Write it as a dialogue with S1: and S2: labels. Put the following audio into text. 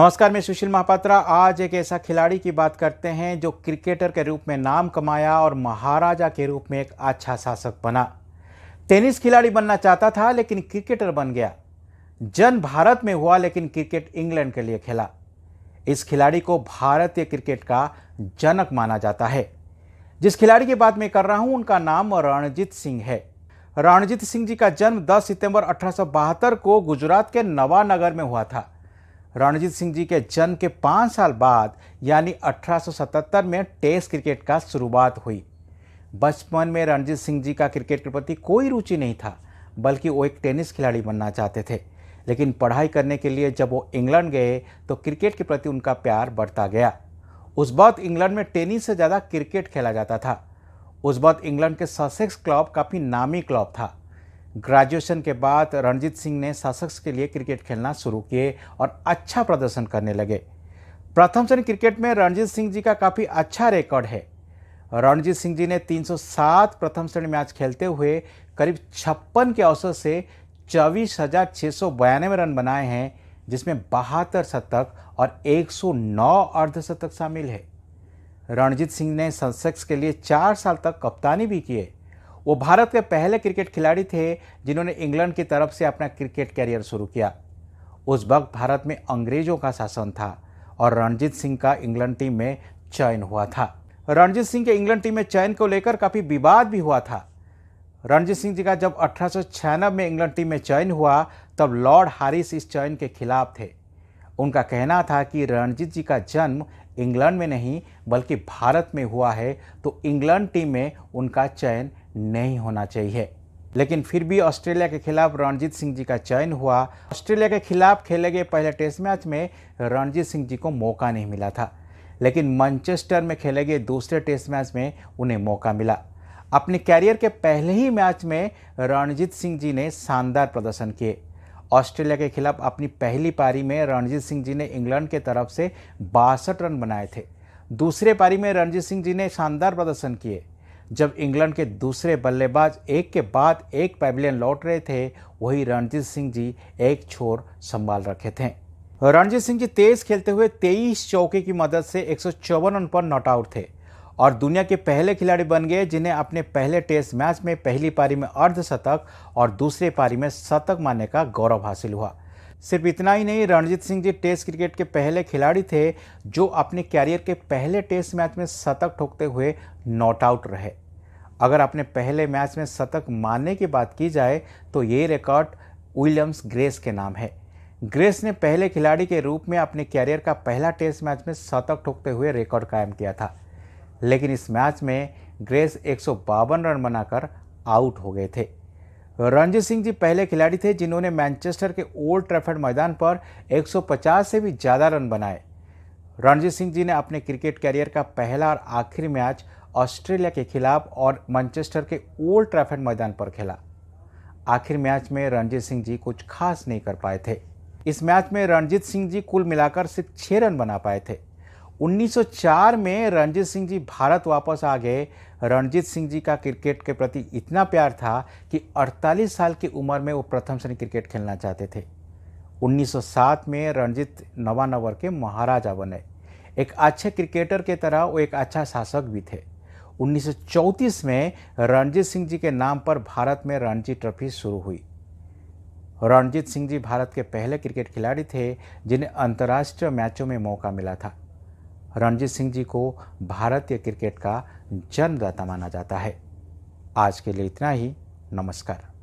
S1: नमस्कार मैं सुशील महापात्रा आज एक ऐसा खिलाड़ी की बात करते हैं जो क्रिकेटर के रूप में नाम कमाया और महाराजा के रूप में एक अच्छा शासक बना टेनिस खिलाड़ी बनना चाहता था लेकिन क्रिकेटर बन गया जन भारत में हुआ लेकिन क्रिकेट इंग्लैंड के लिए खेला इस खिलाड़ी को भारतीय क्रिकेट का जनक माना जाता है जिस खिलाड़ी की बात मैं कर रहा हूं उनका नाम रणजीत सिंह है रणजीत सिंह जी का जन्म 10 सितंबर अठारह को गुजरात के नवानगर में हुआ था रणजीत सिंह जी के जन्म के पाँच साल बाद यानी 1877 में टेस्ट क्रिकेट का शुरुआत हुई बचपन में रणजीत सिंह जी का क्रिकेट के प्रति कोई रुचि नहीं था बल्कि वो एक टेनिस खिलाड़ी बनना चाहते थे लेकिन पढ़ाई करने के लिए जब वो इंग्लैंड गए तो क्रिकेट के प्रति उनका प्यार बढ़ता गया उस वक्त इंग्लैंड में टेनिस से ज़्यादा क्रिकेट खेला जाता था उस वक्त इंग्लैंड के ससेक्स क्लब काफ़ी नामी क्लब था ग्रेजुएशन के बाद रणजीत सिंह ने सशक्स के लिए क्रिकेट खेलना शुरू किए और अच्छा प्रदर्शन करने लगे प्रथम श्रेणी क्रिकेट में रणजीत सिंह जी का काफ़ी अच्छा रिकॉर्ड है रणजीत सिंह जी ने 307 प्रथम श्रेणी मैच खेलते हुए करीब छप्पन के अवसर से चौबीस हजार छः सौ बयानवे रन बनाए हैं जिसमें बहत्तर शतक और 109 अर्धशतक शामिल है रणजीत सिंह ने सनसेक्स के लिए चार साल तक कप्तानी भी किए वो भारत के पहले क्रिकेट खिलाड़ी थे जिन्होंने इंग्लैंड की तरफ से अपना क्रिकेट कैरियर शुरू किया उस वक्त भारत में अंग्रेजों का शासन था और रणजीत सिंह का इंग्लैंड टीम में चयन हुआ था रणजीत सिंह के इंग्लैंड टीम में चयन को लेकर काफ़ी विवाद भी हुआ था रणजीत सिंह जी का जब अठारह में इंग्लैंड टीम में चयन हुआ तब लॉर्ड हारिस इस चयन के खिलाफ थे उनका कहना था कि रणजीत जी का जन्म इंग्लैंड में नहीं बल्कि भारत में हुआ है तो इंग्लैंड टीम में उनका चयन नहीं होना चाहिए लेकिन फिर भी ऑस्ट्रेलिया के खिलाफ रणजीत सिंह जी का चयन हुआ ऑस्ट्रेलिया के खिलाफ खेले गए पहले टेस्ट मैच में रणजीत सिंह जी को मौका नहीं मिला था लेकिन मैनचेस्टर में खेले गए दूसरे टेस्ट मैच में उन्हें मौका मिला अपने कैरियर के पहले ही मैच में रणजीत सिंह जी ने शानदार प्रदर्शन किए ऑस्ट्रेलिया के खिलाफ अपनी पहली पारी में रणजीत सिंह जी ने इंग्लैंड के तरफ से बासठ रन बनाए थे दूसरे पारी में रणजीत सिंह जी ने शानदार प्रदर्शन किए जब इंग्लैंड के दूसरे बल्लेबाज एक के बाद एक पैविलियन लौट रहे थे वही रणजीत सिंह जी एक छोर संभाल रखे थे रणजीत सिंह जी तेज खेलते हुए 23 चौके की मदद से एक रन पर नॉट आउट थे और दुनिया के पहले खिलाड़ी बन गए जिन्हें अपने पहले टेस्ट मैच में पहली पारी में अर्धशतक और दूसरे पारी में शतक मारने का गौरव हासिल हुआ सिर्फ इतना ही नहीं रणजीत सिंह जी टेस्ट क्रिकेट के पहले खिलाड़ी थे जो अपने कैरियर के पहले टेस्ट मैच में शतक ठोकते हुए नॉट आउट रहे अगर अपने पहले मैच में शतक मारने की बात की जाए तो ये रिकॉर्ड विलियम्स ग्रेस के नाम है ग्रेस ने पहले खिलाड़ी के रूप में अपने कैरियर का पहला टेस्ट मैच में शतक ठोकते हुए रिकॉर्ड कायम किया था लेकिन इस मैच में ग्रेस एक रन बनाकर आउट हो गए थे रणजीत सिंह जी पहले खिलाड़ी थे जिन्होंने मैनचेस्टर के ओल्ड ट्रैफर्ड मैदान पर 150 से भी ज़्यादा रन बनाए रणजीत सिंह जी ने अपने क्रिकेट कैरियर का पहला और आखिरी मैच ऑस्ट्रेलिया के खिलाफ और मैनचेस्टर के ओल्ड ट्रैफर्ड मैदान पर खेला आखिर मैच में रणजीत सिंह जी कुछ खास नहीं कर पाए थे इस मैच में रणजीत सिंह जी कुल मिलाकर सिर्फ छः रन बना पाए थे 1904 में रणजीत सिंह जी भारत वापस आ गए रणजीत सिंह जी का क्रिकेट के प्रति इतना प्यार था कि 48 साल की उम्र में वो प्रथम श्रेणी क्रिकेट खेलना चाहते थे 1907 में रणजीत नवानवर के महाराजा बने एक अच्छे क्रिकेटर के तरह वो एक अच्छा शासक भी थे 1934 में रणजीत सिंह जी के नाम पर भारत में रणजी ट्रॉफी शुरू हुई रणजीत सिंह जी भारत के पहले क्रिकेट खिलाड़ी थे जिन्हें अंतर्राष्ट्रीय मैचों में मौका मिला था रणजीत सिंह जी को भारतीय क्रिकेट का जन्मदाता माना जाता है आज के लिए इतना ही नमस्कार